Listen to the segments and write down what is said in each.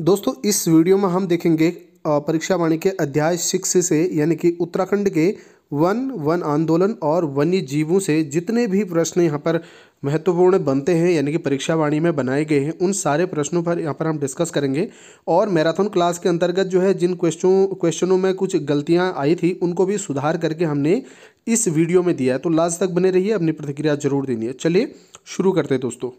दोस्तों इस वीडियो में हम देखेंगे परीक्षा वाणी के अध्याय सिक्स से यानी कि उत्तराखंड के वन वन आंदोलन और वन्य जीवों से जितने भी प्रश्न यहाँ पर महत्वपूर्ण बनते हैं यानी कि परीक्षा वाणी में बनाए गए हैं उन सारे प्रश्नों पर यहाँ पर हम डिस्कस करेंगे और मैराथन क्लास के अंतर्गत जो है जिन क्वेश्चनों क्वेश्चनों में कुछ गलतियाँ आई थी उनको भी सुधार करके हमने इस वीडियो में दिया है तो लास्ट तक बने रहिए अपनी प्रतिक्रिया जरूर देनी है चलिए शुरू करते हैं दोस्तों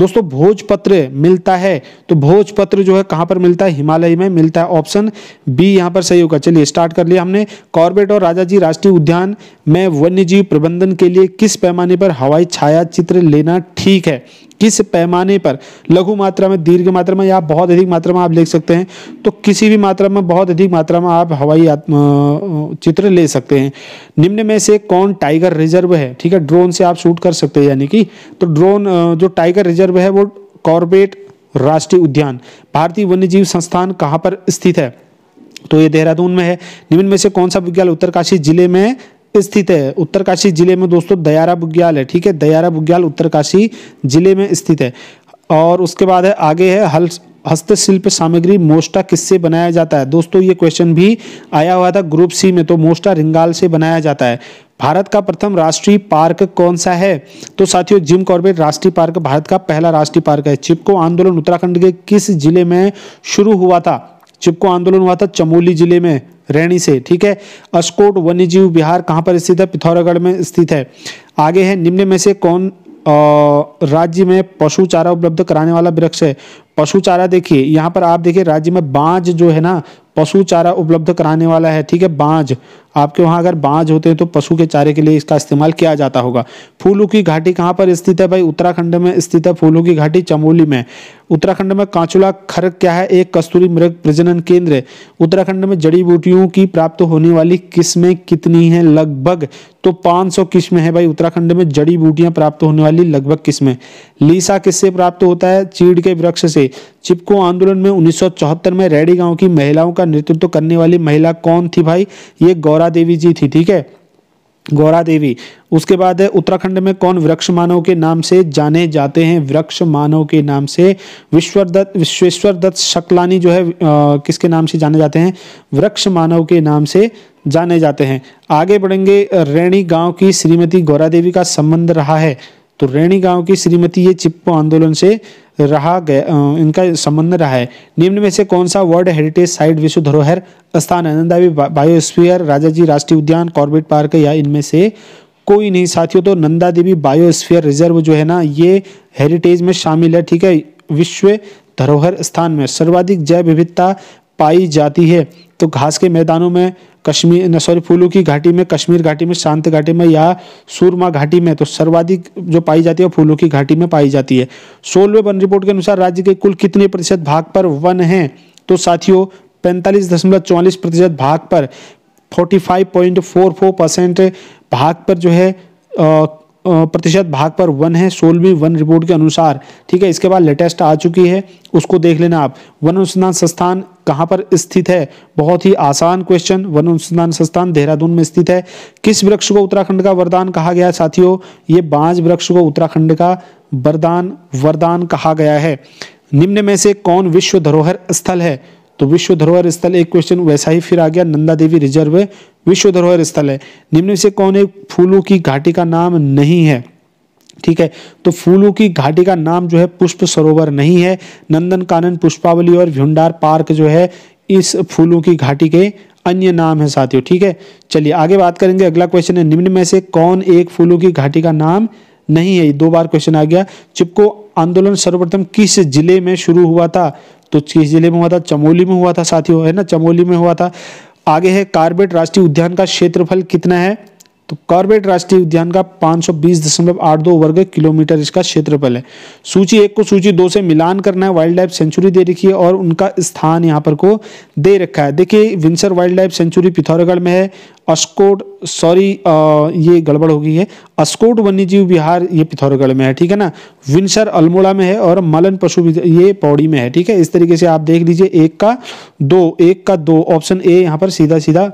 दोस्तों भोजपत्र मिलता है तो भोजपत्र जो है कहाँ पर मिलता है हिमालय में मिलता है ऑप्शन बी यहाँ पर सही होगा चलिए स्टार्ट कर लिया हमने कॉर्बेट और राजाजी राष्ट्रीय उद्यान में वन्यजीव प्रबंधन के लिए किस पैमाने पर हवाई छाया चित्र लेना ठीक है किस पैमाने पर लघु मात्रा में दीर्घ मात्रा में या बहुत अधिक मात्रा में आप लिख सकते हैं तो किसी भी मात्रा में बहुत अधिक मात्रा में आप हवाई चित्र ले सकते हैं निम्न में से कौन टाइगर रिजर्व है ठीक है ड्रोन से आप शूट कर सकते हैं यानी कि तो ड्रोन जो टाइगर रिजर्व है वो कॉर्बेट राष्ट्रीय उद्यान भारतीय वन्यजीव संस्थान कहाँ पर स्थित है तो ये देहरादून में है निम्न में से कौन सा विज्ञान उत्तरकाशी जिले में स्थित है उत्तरकाशी जिले में दोस्तों दयारा बुग्याल है ठीक है दयारा बुग्याल उत्तरकाशी जिले में स्थित है और उसके बाद है आगे है हल हस्तशिल्प सामग्री मोस्टा किससे बनाया जाता है दोस्तों ये क्वेश्चन भी आया हुआ था ग्रुप सी में तो मोस्टा रिंगाल से बनाया जाता है भारत का प्रथम राष्ट्रीय पार्क कौन सा है तो साथियों जिम कॉर्बेट राष्ट्रीय पार्क भारत का पहला राष्ट्रीय पार्क है चिपको आंदोलन उत्तराखंड के किस जिले में शुरू हुआ था चिपको आंदोलन हुआ था चमोली जिले में रैणी से ठीक है अस्कोट वन्यजीव बिहार कहाँ पर स्थित है पिथौरागढ़ में स्थित है आगे है निम्न में से कौन राज्य में पशु चारा उपलब्ध कराने वाला वृक्ष है पशु चारा देखिए यहाँ पर आप देखिए राज्य में बांझ जो है ना पशु चारा उपलब्ध कराने वाला है ठीक है बांझ आपके वहाँ अगर बांझ होते हैं तो पशु के चारे के लिए इसका इस्तेमाल किया जाता होगा फूलों की घाटी कहाँ पर स्थित है भाई उत्तराखंड में स्थित है फूलों की घाटी चमोली में उत्तराखंड में कांचुला खरग क्या है एक कस्तूरी मृग प्रजनन केंद्र उत्तराखंड में जड़ी बूटियों की प्राप्त होने वाली किस्में कितनी हैं लगभग तो 500 किस्में हैं भाई उत्तराखंड में जड़ी बूटियां प्राप्त होने वाली लगभग किस्में लीसा किससे प्राप्त होता है चीड़ के वृक्ष से चिपको आंदोलन में उन्नीस में रेडी गांव की महिलाओं का नेतृत्व करने वाली महिला कौन थी भाई ये गौरा गौरा देवी जी थी ठीक है गौरा देवी उसके बाद है उत्तराखंड में कौन वृक्ष मानव के नाम से जाने जाते हैं वृक्ष मानव के नाम से विश्वर दत्त विश्वेश्वर दत्त शकलानी जो है आ, किसके नाम से जाने जाते हैं वृक्ष मानव के नाम से जाने जाते हैं आगे बढ़ेंगे रैणी गांव की श्रीमती गौरा देवी का संबंध रहा है तो रेणी गांव की श्रीमती ये चिप्पो आंदोलन से रहा गया इनका संबंध रहा है निम्न में से कौन सा वर्ल्ड हेरिटेज साइट विश्व धरोहर स्थान आनंदावी बायोस्फीयर राजा जी राष्ट्रीय उद्यान कॉर्बेट पार्क या इनमें से कोई नहीं साथियों तो नंदा देवी बायोस्फीयर रिजर्व जो है ना ये हेरिटेज में शामिल है ठीक है विश्व धरोहर स्थान में सर्वाधिक जैव विविधता पाई जाती है तो घास के मैदानों में कश्मीर सॉरी फूलों की घाटी में कश्मीर घाटी में शांत घाटी में या सूरमा घाटी में तो सर्वाधिक जो पाई जाती है फूलों की घाटी में पाई जाती है सोलवे वन रिपोर्ट के अनुसार राज्य के कुल कितने प्रतिशत भाग पर वन हैं तो साथियों पैंतालीस दशमलव चौवालीस प्रतिशत भाग पर forty five point four four percent भाग पर जो है आ, प्रतिशत भाग पर वन है सोलहवीं वन रिपोर्ट के अनुसार ठीक है इसके बाद लेटेस्ट आ चुकी है उसको देख लेना आप वन अनुसंधान संस्थान कहाँ पर स्थित है बहुत ही आसान क्वेश्चन वन अनुसंधान संस्थान देहरादून में स्थित है किस वृक्ष को उत्तराखंड का वरदान कहा गया है साथियों ये बांझ वृक्ष को उत्तराखंड का वरदान वरदान कहा गया है निम्न में से कौन विश्व धरोहर स्थल है तो विश्व धरोहर स्थल एक क्वेश्चन वैसा ही फिर आ गया नंदा देवी रिजर्व विश्व धरोहर स्थल है निम्न से कौन एक फूलों की घाटी का नाम नहीं है ठीक है तो फूलों की घाटी का नाम जो है पुष्प सरोवर नहीं है नंदन कानन पुष्पावली और भिंडार पार्क जो है इस फूलों की घाटी के अन्य नाम है साथियों ठीक है चलिए आगे बात करेंगे अगला क्वेश्चन है निम्न में से कौन एक फूलों की घाटी का नाम नहीं है दो बार क्वेश्चन आ गया चिपको आंदोलन सर्वप्रथम किस जिले में शुरू हुआ था तो किस जिले में हुआ था चमोली में हुआ था साथियों है ना चमोली में हुआ था आगे है कार्बेट राष्ट्रीय उद्यान का क्षेत्रफल कितना है तो कॉर्बेट राष्ट्रीय उद्यान का 520.82 वर्ग किलोमीटर इसका क्षेत्रफल है सूची एक को सूची दो से मिलान करना है वाइल्ड लाइफ सेंचुरी दे रखी है और उनका स्थान यहाँ पर को दे रखा है देखिए Binsar wildlife sanctuary Pithoragarh में है अस्कोट सॉरी ये गड़बड़ हो गई है अस्कोट वन्यजीव विहार ये पिथौरागढ़ में है ठीक है ना विंसर अल्मोड़ा में है और मलन पशु ये पौड़ी में है ठीक है इस तरीके से आप देख लीजिए एक का दो एक का दो ऑप्शन ए यहाँ पर सीधा सीधा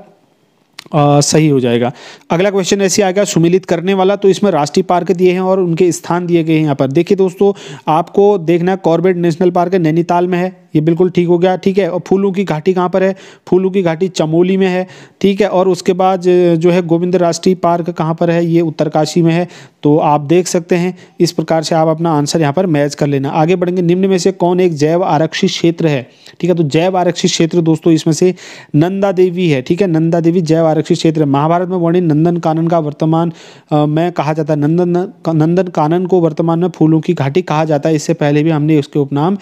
आ, सही हो जाएगा अगला क्वेश्चन ऐसे आएगा सुमिलित करने वाला तो इसमें राष्ट्रीय पार्क दिए हैं और उनके स्थान दिए गए हैं यहाँ पर देखिए दोस्तों आपको देखना कॉर्बेट नेशनल पार्क नैनीताल में है ये बिल्कुल ठीक हो गया ठीक है और फूलों की घाटी कहाँ पर है फूलों की घाटी चमोली में है ठीक है और उसके बाद जो है गोविंद राष्ट्रीय पार्क कहाँ पर है ये उत्तरकाशी में है तो आप देख सकते हैं इस प्रकार से आप अपना आंसर यहाँ पर मैच कर लेना आगे बढ़ेंगे निम्न में से कौन एक जैव आरक्षित क्षेत्र है ठीक है तो जैव आरक्षित क्षेत्र दोस्तों इसमें से नंदा देवी है ठीक है नंदा देवी जैव आरक्षित क्षेत्र है महाभारत में वर्णित नंदन कानन का वर्तमान में कहा जाता है नंदन नंदन कानन को वर्तमान में फूलों की घाटी कहा जाता है इससे पहले भी हमने उसके उपनाम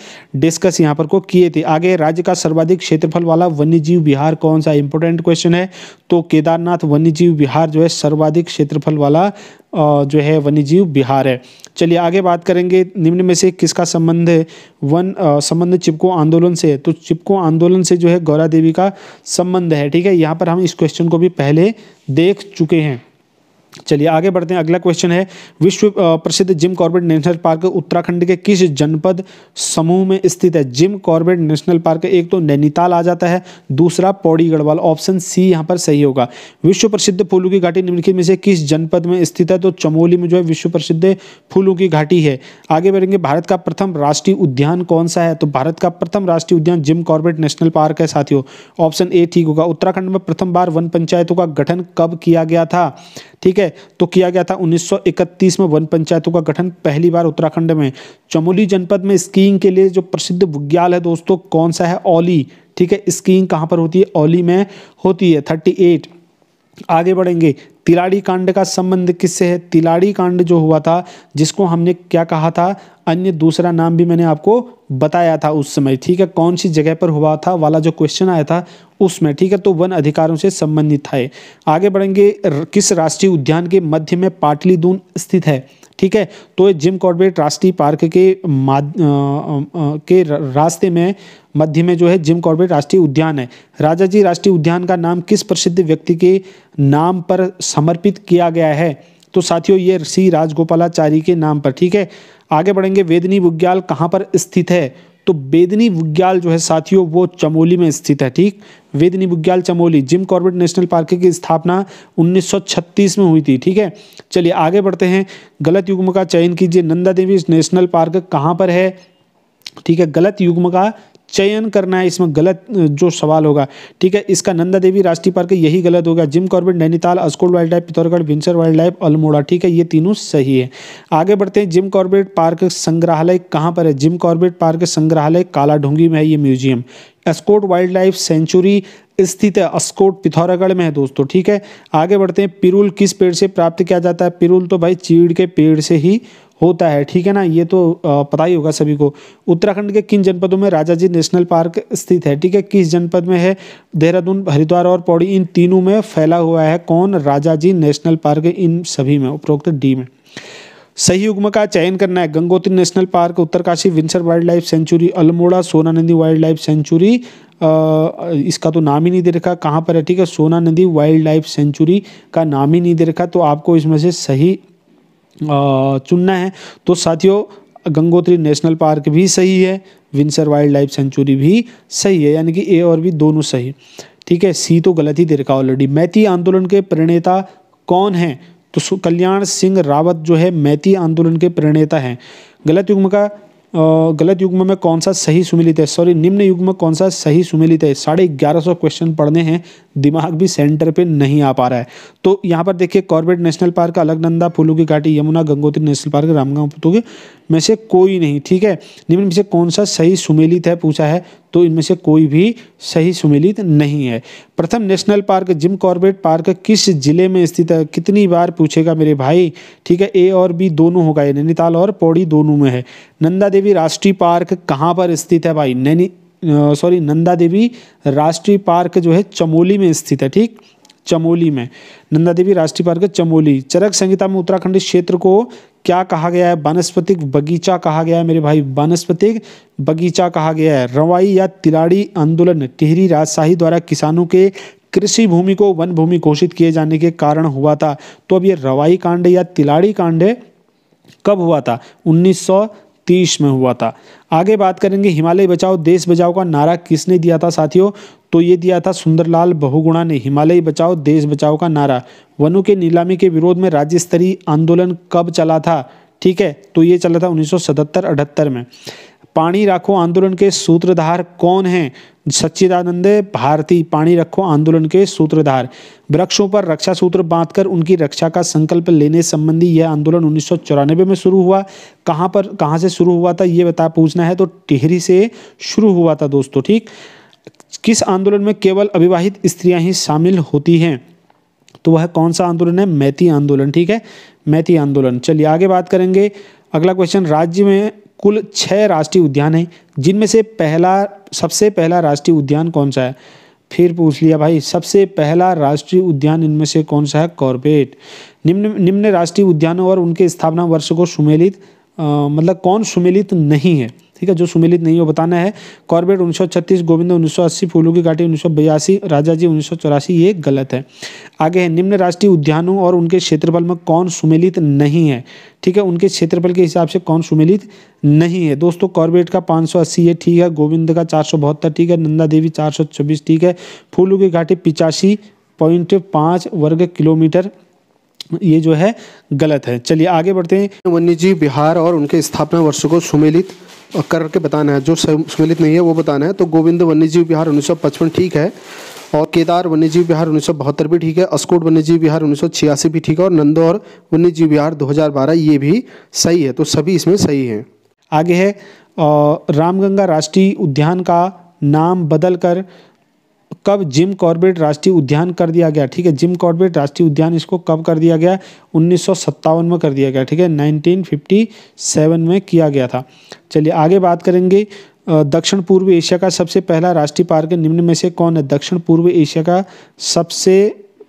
डिस्कस यहाँ पर को किए थे आगे राज्य का सर्वाधिक क्षेत्रफल वाला वन्यजीव विहार कौन सा इंपॉर्टेंट क्वेश्चन है तो केदारनाथ वन्यजीव विहार जो है सर्वाधिक क्षेत्रफल वाला जो है वन्यजीव बिहार है चलिए आगे बात करेंगे निम्न में से किसका संबंध है वन संबंध चिपको आंदोलन से है तो चिपको आंदोलन से जो है गौरा देवी का संबंध है ठीक है यहाँ पर हम इस क्वेश्चन को भी पहले देख चुके हैं चलिए आगे बढ़ते हैं अगला क्वेश्चन है विश्व प्रसिद्ध Jim Corbett national park Uttarakhand के किस जनपद समूह में स्थित है जिम कॉर्बेट नेशनल पार्क एक तो नैनीताल आ जाता है दूसरा पौड़ी गढ़वाल ऑप्शन सी यहाँ पर सही होगा विश्व प्रसिद्ध फूलों की घाटी निम्नलिखित में से किस जनपद में स्थित है तो चमोली में जो है विश्व प्रसिद्ध फूलों की घाटी है आगे बढ़ेंगे भारत का प्रथम राष्ट्रीय उद्यान कौन सा है तो भारत का प्रथम राष्ट्रीय उद्यान जिम कॉर्बेट नेशनल पार्क है साथियों ऑप्शन ए ठीक होगा उत्तराखंड में प्रथम बार वन पंचायतों का गठन कब किया गया था ठीक है है तो किया गया था 1931 में वन पंचायतों का गठन पहली बार उत्तराखंड में चमोली जनपद में स्कीइंग के लिए जो प्रसिद्ध विज्ञाल है दोस्तों कौन सा है ओली ठीक है स्कीइंग कहाँ पर होती है ओली में होती है थर्टी एट आगे बढ़ेंगे तिलाड़ी कांड का संबंध किससे है तिलाड़ी कांड जो हुआ था जिसको हमने क्या कहा था अन्य दूसरा नाम भी मैंने आपको बताया था उस समय ठीक है कौन सी जगह पर हुआ था वाला जो क्वेश्चन आया था उसमें ठीक है तो वन अधिकारों से संबंधित था आगे बढ़ेंगे किस राष्ट्रीय उद्यान के मध्य में पाटली दून स्थित है ठीक है तो जिम कॉर्बेट राष्ट्रीय पार्क के माध के रास्ते में मध्य में जो है जिम कॉर्बेट राष्ट्रीय उद्यान है राजा जी राष्ट्रीय उद्यान का नाम किस प्रसिद्ध व्यक्ति के नाम पर समर्पित किया गया है तो साथियों ये सी राजगोपालाचारी के नाम पर ठीक है आगे बढ़ेंगे वेदनी बुग्याल कहाँ पर स्थित है तो वेदनी बुग्याल जो है साथियों वो चमोली में स्थित है ठीक Vedni Bugyal Chamoli Jim Corbett national park की स्थापना 1936 में हुई थी ठीक है चलिए आगे बढ़ते हैं गलत युग्म का चयन कीजिए नंदा देवी नेशनल पार्क कहाँ पर है ठीक है गलत युग्म का चयन करना है इसमें गलत जो सवाल होगा ठीक है इसका नंदा देवी राष्ट्रीय पार्क यही गलत होगा Jim Corbett Nainital Askot wildlife Pithoragarh Binsar wildlife Almora ठीक है ये तीनों सही है आगे बढ़ते हैं जिम कॉर्बेट पार्क संग्रहालय कहाँ पर है जिम कॉर्बेट पार्क संग्रहालय कालाढोंगी में है ये museum Askot wildlife sanctuary स्थित है अस्कोट पिथौरागढ़ में है दोस्तों ठीक है आगे बढ़ते हैं पिरुल किस पेड़ से प्राप्त किया जाता है पिरुल तो भाई चीड़ के पेड़ से ही होता है ठीक है ना ये तो पता ही होगा सभी को उत्तराखंड के किन जनपदों में राजा जी नेशनल पार्क स्थित है ठीक है किस जनपद में है देहरादून हरिद्वार और पौड़ी इन तीनों में फैला हुआ है कौन राजा जी नेशनल पार्क इन सभी में उपरोक्त डी में सही युग्म का चयन करना है Gangotri national park Uttarkashi Binsar wildlife sanctuary Almora Sona नदी वाइल्ड लाइफ सेंचुरी इसका तो नाम ही नहीं दे रखा कहाँ पर है ठीक है सोना नदी वाइल्ड लाइफ सेंचुरी का नाम ही नहीं दे रखा तो आपको इसमें से सही चुनना है तो साथियों गंगोत्री नेशनल पार्क भी सही है विंसर वाइल्ड लाइफ सेंचुरी भी सही है यानी कि ए और बी दोनों सही ठीक है सी तो गलत ही दे रखा ऑलरेडी मैती आंदोलन के प्रणेता कौन है तो कल्याण सिंह रावत जो है मैथी आंदोलन के प्रणेता हैं गलत युग्म का गलत युग्म में कौन सा सही सुमिलित है सॉरी निम्न युग्म में कौन सा सही सुमिलित है साढ़े ग्यारह सौ क्वेश्चन पढ़ने हैं दिमाग भी सेंटर पे नहीं आ पा रहा है तो यहाँ पर देखिए कॉर्बेट नेशनल पार्क अलगनंदा फूलों की घाटी यमुना गंगोत्री नेशनल पार्क रामगांव में से कोई नहीं ठीक है निम्न में से कौन सा सही सुमिलित है पूछा है तो इनमें से कोई भी सही सुमिलित नहीं है प्रथम national park Jim Corbett park किस जिले में स्थित है कितनी बार पूछेगा मेरे भाई ठीक है ए और बी दोनों होगा ये नैनीताल और पौड़ी दोनों में है नंदा देवी राष्ट्रीय पार्क कहाँ पर स्थित है भाई नैनी सॉरी नंदा देवी राष्ट्रीय पार्क जो है चमोली में स्थित है ठीक चमोली में नंदा देवी राष्ट्रीय पार्क चमोली चरक संहिता में उत्तराखंड क्षेत्र को क्या कहा गया है वनस्पतिक बगीचा कहा गया है मेरे भाई वनस्पतिक बगीचा कहा गया है रवाई या तिलाड़ी आंदोलन टिहरी राजशाही द्वारा किसानों के कृषि भूमि को वन भूमि घोषित किए जाने के कारण हुआ था तो अब ये रवाई कांड या तिलाड़ी कांड कब हुआ था उन्नीस तीस में हुआ था आगे बात करेंगे हिमालय बचाओ देश बचाओ का नारा किसने दिया था साथियों तो ये दिया था सुंदरलाल बहुगुणा ने हिमालय बचाओ देश बचाओ का नारा वनों के नीलामी के विरोध में राज्य स्तरीय आंदोलन कब चला था ठीक है तो ये चला था उन्नीस सौ में पानी रखो आंदोलन के सूत्रधार कौन हैं सच्चिदानंद भारती पानी रखो आंदोलन के सूत्रधार वृक्षों पर रक्षा सूत्र बांधकर उनकी रक्षा का संकल्प लेने संबंधी यह आंदोलन उन्नीस में शुरू हुआ कहाँ पर कहाँ से शुरू हुआ था ये बता पूछना है तो टिहरी से शुरू हुआ था दोस्तों ठीक किस आंदोलन में केवल अविवाहित स्त्रियां ही शामिल होती हैं तो वह कौन सा आंदोलन है मैथी आंदोलन ठीक है मैथी आंदोलन चलिए आगे बात करेंगे अगला क्वेश्चन राज्य में कुल छः राष्ट्रीय उद्यान हैं जिनमें से पहला सबसे पहला राष्ट्रीय उद्यान कौन सा है फिर पूछ लिया भाई सबसे पहला राष्ट्रीय उद्यान इनमें से कौन सा है कॉर्बेट निम्न निम्न राष्ट्रीय उद्यानों और उनके स्थापना वर्ष को सुमेलित मतलब कौन सुमेलित नहीं है ठीक है जो सुमिलित नहीं हो बताना है कॉर्बेट उन्नीस गोविंद अस्सी फूलों की घाटी उन्नीस राजा जी उन्नीस ये गलत है आगे है निम्न राष्ट्रीय उद्यानों और उनके क्षेत्रफल में कौन सुमिलित नहीं है ठीक है उनके क्षेत्रफल के हिसाब से कौन सुमिलित नहीं है दोस्तों कॉर्बेट का 580 है ठीक है गोविंद का चार ठीक है नंदा देवी छब्बीस ठीक है फूलों की घाटी पिचासी पॉइंट पाँच वर्ग किलोमीटर ये जो है गलत है चलिए आगे बढ़ते हैं वन्य जीव बिहार और उनके स्थापना वर्ष को सुमेलित करके बताना है जो सुमेलित नहीं है वो बताना है तो गोविंद वन्यजीव बिहार उन्नीस ठीक है और केदार वन्यजीव बिहार उन्नीस भी ठीक है अस्कोट वन्यजीव बिहार उन्नीस भी ठीक है और नंदौर वन्यजीव बिहार 2012 ये भी सही है तो सभी इसमें सही हैं आगे है रामगंगा राष्ट्रीय उद्यान का नाम बदल कर कब जिम कॉर्बेट राष्ट्रीय उद्यान कर दिया गया ठीक है जिम कॉर्बेट राष्ट्रीय उद्यान इसको कब कर दिया गया उन्नीस में कर दिया गया ठीक है 1957 में किया गया था चलिए आगे बात करेंगे दक्षिण पूर्व एशिया का सबसे पहला राष्ट्रीय पार्क निम्न में से कौन है दक्षिण पूर्व एशिया का सबसे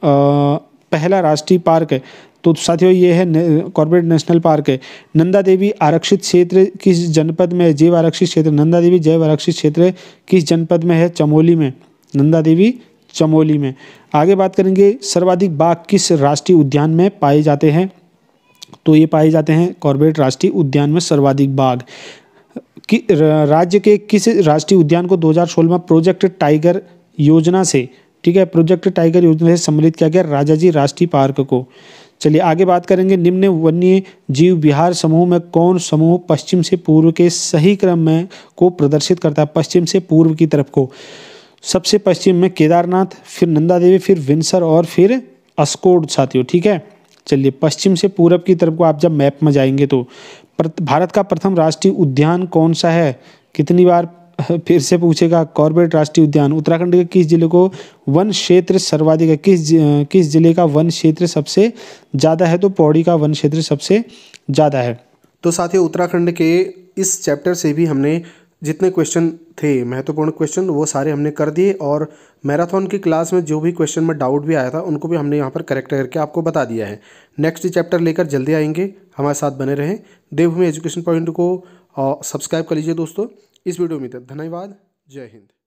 पहला राष्ट्रीय पार्क है तो साथियों ये है ने, कॉर्बेट नेशनल पार्क है नंदा देवी आरक्षित क्षेत्र किस जनपद में है जैव आरक्षित क्षेत्र नंदा देवी जैव आरक्षित क्षेत्र किस जनपद में है चमोली में नंदा देवी चमोली में आगे बात करेंगे सर्वाधिक बाघ किस राष्ट्रीय उद्यान में पाए जाते हैं तो ये पाए जाते हैं कॉर्बेट राष्ट्रीय उद्यान में सर्वाधिक बाघ कि राज्य के किस राष्ट्रीय उद्यान को 2016 में प्रोजेक्ट टाइगर योजना से ठीक है प्रोजेक्ट टाइगर योजना से सम्मिलित किया गया राजाजी राष्ट्रीय पार्क को चलिए आगे बात करेंगे निम्न वन्य जीव बिहार समूह में कौन समूह पश्चिम से पूर्व के सही क्रम में को प्रदर्शित करता है पश्चिम से पूर्व की तरफ को सबसे पश्चिम में केदारनाथ फिर नंदा देवी फिर विंसर और फिर अस्कोड साथियों ठीक है चलिए पश्चिम से पूरब की तरफ को आप जब मैप में जाएंगे तो भारत का प्रथम राष्ट्रीय उद्यान कौन सा है कितनी बार फिर से पूछेगा कॉर्बेट राष्ट्रीय उद्यान उत्तराखंड के किस जिले को वन क्षेत्र सर्वाधिक है किस किस जिले का वन क्षेत्र सबसे ज़्यादा है तो पौड़ी का वन क्षेत्र सबसे ज़्यादा है तो साथियों उत्तराखंड के इस चैप्टर से भी हमने जितने क्वेश्चन थे महत्वपूर्ण क्वेश्चन वो सारे हमने कर दिए और मैराथन की क्लास में जो भी क्वेश्चन में डाउट भी आया था उनको भी हमने यहाँ पर करेक्ट करके आपको बता दिया है नेक्स्ट चैप्टर लेकर जल्दी आएंगे हमारे साथ बने रहें देवभूमि एजुकेशन पॉइंट को सब्सक्राइब कर लीजिए दोस्तों इस वीडियो में तक धन्यवाद जय हिंद